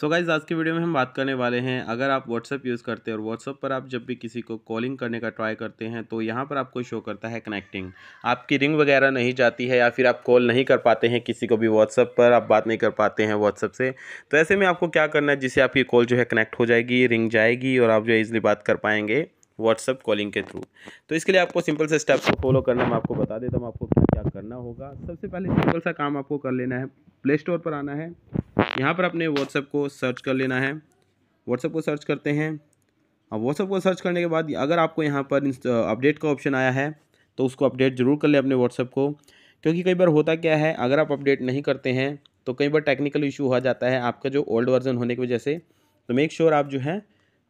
so guys आज के video में हम बात करने वाले हैं अगर आप व्हाट्सअप यूज़ करते हैं और व्हाट्सअप पर आप जब भी किसी को कॉलिंग करने का ट्राई करते हैं तो यहाँ पर आपको शो करता है कनेक्टिंग आपकी रिंग वगैरह नहीं जाती है या फिर आप कॉल नहीं कर पाते हैं किसी को भी व्हाट्सअप पर आप बात नहीं कर पाते हैं व्हाट्सअप से तो ऐसे में आपको क्या करना है जिससे आपकी कॉल जो है कनेक्ट हो जाएगी रिंग जाएगी और आप जो है ईजिली बात कर पाएंगे व्हाट्सअप कॉलिंग के थ्रू तो इसके लिए आपको सिंपल से स्टेप्स को फॉलो करना मैं आपको बता देता हूँ आपको क्या करना होगा सबसे पहले सिंपल सा काम आपको कर लेना है प्ले स्टोर पर आना है यहाँ पर अपने व्हाट्सअप को सर्च कर लेना है व्हाट्सअप को सर्च करते हैं अब व्हाट्सअप को सर्च करने के बाद अगर आपको यहाँ पर अपडेट का ऑप्शन आया है तो उसको अपडेट ज़रूर कर लें अपने व्हाट्सअप को क्योंकि कई बार होता क्या है अगर आप अपडेट नहीं करते हैं तो कई बार टेक्निकल इशू हो जाता है आपका जो ओल्ड वर्जन होने की वजह से तो मेक श्योर sure आप जो है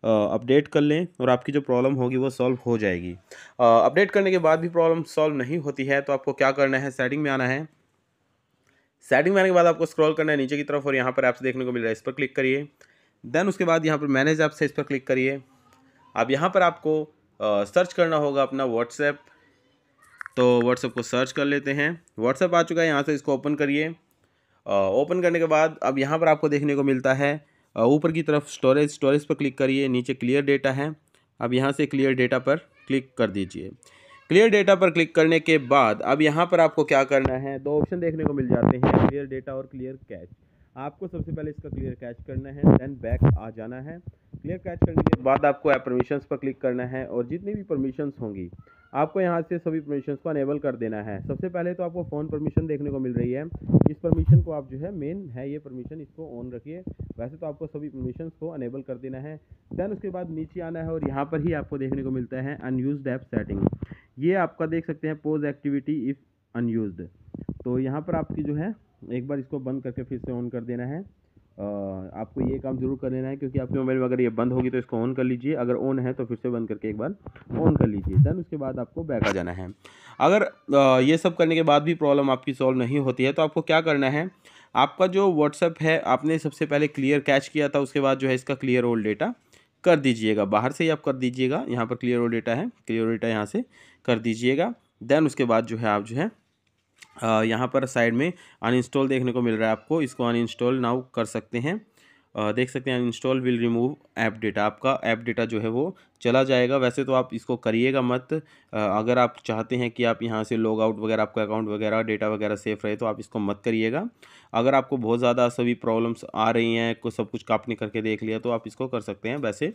अपडेट कर लें और आपकी जो प्रॉब्लम होगी वो सॉल्व हो जाएगी अपडेट करने के बाद भी प्रॉब्लम सॉल्व नहीं होती है तो आपको क्या करना है सेटिंग में आना है सेटिंग में आने के बाद आपको स्क्रॉल करना है नीचे की तरफ और यहाँ पर ऐप्स देखने को मिल रहा है इस पर क्लिक करिए देन उसके बाद यहाँ पर मैनेज ऐप्स है इस पर क्लिक करिए अब यहाँ पर आपको सर्च करना होगा अपना व्हाट्सएप तो व्हाट्सएप को सर्च कर लेते हैं व्हाट्सएप आ चुका है यहाँ से इसको ओपन करिए ओपन करने के बाद अब यहाँ पर आपको देखने को मिलता है ऊपर की तरफ स्टोरेज स्टोरेज पर क्लिक करिए नीचे क्लियर डेटा है अब यहाँ से क्लियर डेटा पर क्लिक कर दीजिए क्लियर डेटा पर क्लिक करने के बाद अब यहाँ पर आपको क्या करना है दो ऑप्शन देखने को मिल जाते हैं क्लियर डेटा और क्लियर कैश आपको सबसे पहले इसका क्लियर कैश करना है देन बैक आ जाना है क्लियर कैच करने के बाद आपको ऐप परमिशंस पर क्लिक करना है और जितनी भी परमिशंस होंगी आपको यहाँ से सभी परमिशंस को अनेबल कर देना है सबसे पहले तो आपको फ़ोन परमिशन देखने को मिल रही है इस परमिशन को आप जो है मेन है ये परमिशन इसको ऑन रखिए वैसे तो आपको सभी परमिशंस को अनेबल कर देना है देन उसके बाद नीचे आना है और यहाँ पर ही आपको देखने को मिलता है अनयूज ऐप सेटिंग ये आपका देख सकते हैं पोज एक्टिविटी इफ़ अनयूज तो यहाँ पर आपकी जो है एक बार इसको बंद करके फिर से ऑन कर देना है आपको ये काम जरूर कर लेना है क्योंकि आपके मोबाइल में अगर ये बंद होगी तो इसको ऑन कर लीजिए अगर ऑन है तो फिर से बंद करके एक बार ऑन कर लीजिए दैन उसके बाद आपको बैक आ जाना है अगर ये सब करने के बाद भी प्रॉब्लम आपकी सॉल्व नहीं होती है तो आपको क्या करना है आपका जो व्हाट्सअप है आपने सबसे पहले क्लियर कैच किया था उसके बाद जो है इसका क्लियर ओल्ड डेटा कर दीजिएगा बाहर से ही आप कर दीजिएगा यहाँ पर क्लियर ओल्ड डेटा है क्लियर ओल्ड डेटा यहाँ से कर दीजिएगा देन उसके बाद जो है आप जो है यहाँ पर साइड में अनइंस्टॉल देखने को मिल रहा है आपको इसको अनइंस्टॉल नाउ कर सकते हैं देख सकते हैं uninstall will remove app data आपका ऐप डेटा जो है वो चला जाएगा वैसे तो आप इसको करिएगा मत अगर आप चाहते हैं कि आप यहाँ से लॉग आउट वगैरह आपका अकाउंट वगैरह डेटा वगैरह सेफ रहे तो आप इसको मत करिएगा अगर आपको बहुत ज़्यादा सभी प्रॉब्लम्स आ रही हैं को सब कुछ आपने करके देख लिया तो आप इसको कर सकते हैं वैसे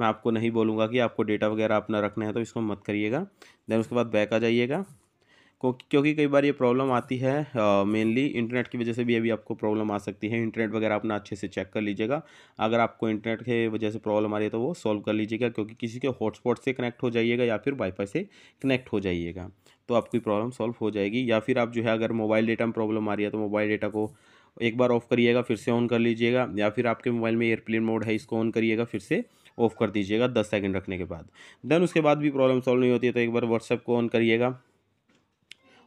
मैं आपको नहीं बोलूँगा कि आपको डेटा वगैरह अपना रखना है तो इसको मत करिएगा देन उसके बाद बैक आ जाइएगा को क्योंकि कई बार ये प्रॉब्लम आती है मेनली इंटरनेट की वजह से भी अभी आपको प्रॉब्लम आ सकती है इंटरनेट वगैरह अपना अच्छे से चेक कर लीजिएगा अगर आपको इंटरनेट के वजह से प्रॉब्लम आ रही है तो वो सॉल्व कर लीजिएगा क्योंकि किसी के हॉटस्पॉट से कनेक्ट हो जाइएगा या फिर वाईफाई से कनेक्ट हो जाइएगा तो आपकी प्रॉब्लम सॉल्व हो जाएगी या फिर आप जो है अगर मोबाइल डेटा में प्रॉब्लम आ रही है तो मोबाइल डेटा को एक बार ऑफ़ करिएगा फिर से ऑन कर लीजिएगा या फिर आपके मोबाइल में एयरप्लेन मोड है इसको ऑन करिएगा फिर से ऑफ़ कर दीजिएगा दस सेकंड रखने के बाद देन उसके बाद भी प्रॉब्लम सॉल्व नहीं होती है तो एक बार व्हाट्सएप को ऑन करिएगा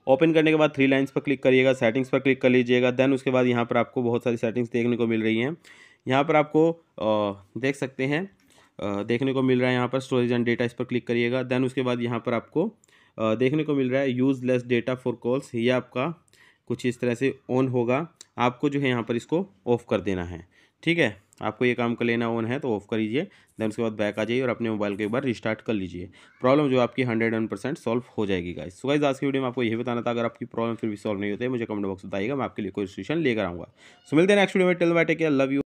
ओपन करने के बाद थ्री लाइन्स पर क्लिक करिएगा सेटिंग्स पर क्लिक कर लीजिएगा देन उसके बाद यहाँ पर आपको बहुत सारी सेटिंग्स देखने को मिल रही हैं यहाँ पर आपको देख सकते हैं देखने को मिल रहा है यहाँ पर स्टोरेज एंड डेटा इस पर क्लिक करिएगा देन उसके बाद यहाँ पर आपको देखने को मिल रहा है use less data for calls ये आपका कुछ इस तरह से ऑन होगा आपको जो है यहाँ पर इसको ऑफ़ कर देना है ठीक है आपको ये काम कर लेना ऑन है तो ऑफ कर लीजिए देन उसके बाद बैक आ जाइए और अपने मोबाइल को एक बार रिस्टार्ट कर लीजिए प्रॉब्लम जो आपकी हंड्रेड वन परसेंट सॉल्व हो जाएगी गाइस सो गाइस आज की वीडियो में आपको यही बताना था अगर आपकी प्रॉब्लम फिर भी सॉल्व नहीं होती है मुझे कमेंट बॉक्स बताइएगा मैं आपके लिए कोई सोल्यूशन लेकर आऊँगा सो मिलते हैं नेक्स्ट वीडियो में टेल बाय के लव यू